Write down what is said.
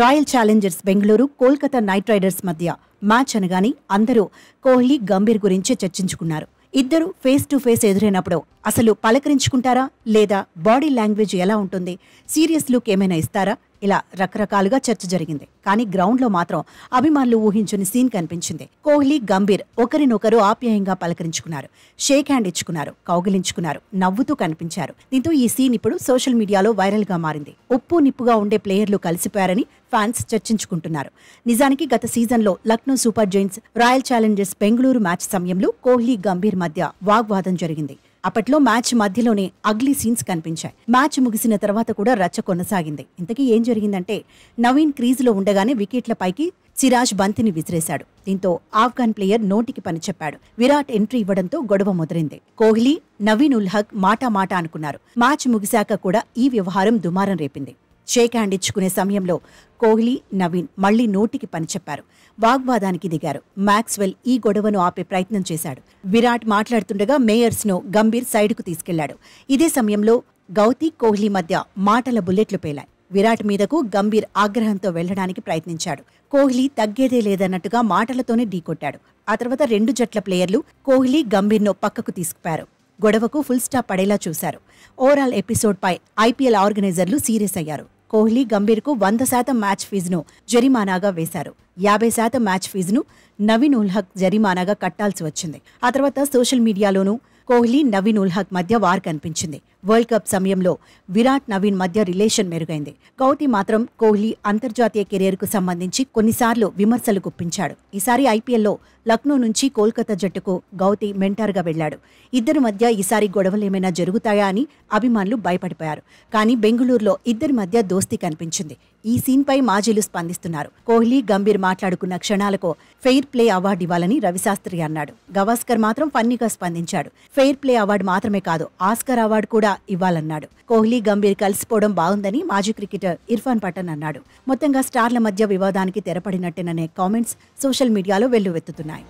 royal Challengers Bengaluru Kolkata Knight Riders మధ్య match అనగానే అందరూ కోహ్లీ గంభీర్ గురించి చర్చించుకున్నారు ఇద్దరు ఫేస్ టు ఫేస్ ఎదురైనప్పుడు అసలు పలకరించుకుంటారా లేదా బాడీ లాంగ్వేజ్ ఎలా ఉంటుంది సీరియస్ లుక్ ఏమైనా ఇస్తారా ఇలా రకరకాలుగా చర్చ జరిగింది కానీ గ్రౌండ్లో మాత్రం అభిమానులు ఊహించని సీన్ కనిపించింది కోహ్లీ గంభీర్ ఒకరినొకరు ఆప్యాయంగా పలకరించుకున్నారు షేక్ హ్యాండ్ ఇచ్చుకున్నారు కౌగిలించుకున్నారు నవ్వుతూ కనిపించారు దీంతో ఈ సీన్ ఇప్పుడు సోషల్ మీడియాలో వైరల్గా మారింది ఉప్పు నిప్పుగా ఉండే ప్లేయర్లు కలిసిపోయారని ఫ్యాన్స్ చర్చించుకుంటున్నారు నిజానికి గత సీజన్లో Lucknow Super Giants Royal Challengers Bengaluru match సమయంలో కోహ్లీ గంభీర్ మధ్య వాగ్వాదం జరిగింది అప్పట్లో మ్యాచ్ మధ్యలోనే అగ్లీ సీన్స్ కనిపించాయి మ్యాచ్ ముగిసిన తర్వాత కూడా రచ్చ కొనసాగింది ఇంతకీ ఏం జరిగిందంటే నవీన్ క్రీజ్లో ఉండగానే వికెట్ల పైకి సిరాజ్ బంతిని విసిరేశాడు దీంతో ఆఫ్ఘన్ ప్లేయర్ నోటికి పని చెప్పాడు విరాట్ ఎంట్రీ ఇవ్వడంతో గొడవ ముదిరింది కోహ్లీ నవీన్ ఉల్ హక్ మాటా మాట అనుకున్నారు మ్యాచ్ ముగిశాక కూడా ఈ వ్యవహారం దుమారం రేపింది షేక్ హ్యాండ్ ఇచ్చుకునే సమయంలో కోహ్లీ నవీన్ మళ్లీ నోటికి పని చెప్పారు వాగ్వాదానికి దిగారు మ్యాక్స్వెల్ ఈ గొడవను ఆపే ప్రయత్నం చేశాడు విరాట్ మాట్లాడుతుండగా మేయర్స్ను గంభీర్ సైడ్కు తీసుకెళ్లాడు ఇదే సమయంలో గౌతి కోహ్లీ మధ్య మాటల బుల్లెట్లు పేలాయి విరాట్ మీదకు గంభీర్ ఆగ్రహంతో వెళ్లడానికి ప్రయత్నించాడు కోహ్లీ తగ్గేదే లేదన్నట్టుగా మాటలతోనే ఢీకొట్టాడు ఆ తర్వాత రెండు జట్ల ప్లేయర్లు కోహ్లీ గంభీర్ను పక్కకు తీసుకుపారు గొడవకు ఫుల్ స్టాప్ పడేలా చూశారు ఓవరాల్ ఎపిసోడ్పై ఐపీఎల్ ఆర్గనైజర్లు సీరియస్ అయ్యారు కోహ్లీ గంభీర్కు వంద శాతం మ్యాచ్ ఫీజును జరిమానాగా వేశారు యాభై శాతం మ్యాచ్ ఫీజును నవీన్ ఉల్హక్ జరిమానాగా కట్టాల్సి వచ్చింది ఆ తర్వాత సోషల్ మీడియాలోనూ కోహ్లీ నవీన్ ఉల్హక్ మధ్య వార్ కనిపించింది వరల్డ్ కప్ సమయంలో విరాట్ నవీన్ మధ్య రిలేషన్ మెరుగైంది కౌతి మాత్రం కోహ్లీ అంతర్జాతీయ కెరీర్కు సంబంధించి కొన్నిసార్లు విమర్శలు గుప్పించాడు ఈసారి ఐపీఎల్లో లక్నో నుంచి కోల్కతా జట్టుకు గౌతి మెంటార్గా వెళ్లాడు ఇద్దరి మధ్య ఈసారి గొడవలేమైనా జరుగుతాయా అని అభిమానులు భయపడిపోయారు కానీ బెంగళూరులో ఇద్దరి మధ్య దోస్తీ కనిపించింది ఈ సీన్పై మాజీలు స్పందిస్తున్నారు కోహ్లీ గంభీర్ మాట్లాడుకున్న క్షణాలకు ఫెయిర్ ప్లే అవార్డు ఇవ్వాలని రవిశాస్త్రి అన్నాడు గవాస్కర్ మాత్రం ఫన్నీగా స్పందించాడు ఫెయిర్ ప్లే అవార్డు మాత్రమే కాదు ఆస్కర్ అవార్డు కూడా ఇవ్వాలన్నాడు కోహ్లీ గంభీర్ కలిసిపోవడం బాగుందని మాజీ క్రికెటర్ ఇర్ఫాన్ పఠన్ అన్నాడు మొత్తంగా స్టార్ల మధ్య వివాదానికి తెరపడినట్టేననే కామెంట్స్ సోషల్ మీడియాలో వెల్లువెత్తుతున్నాయి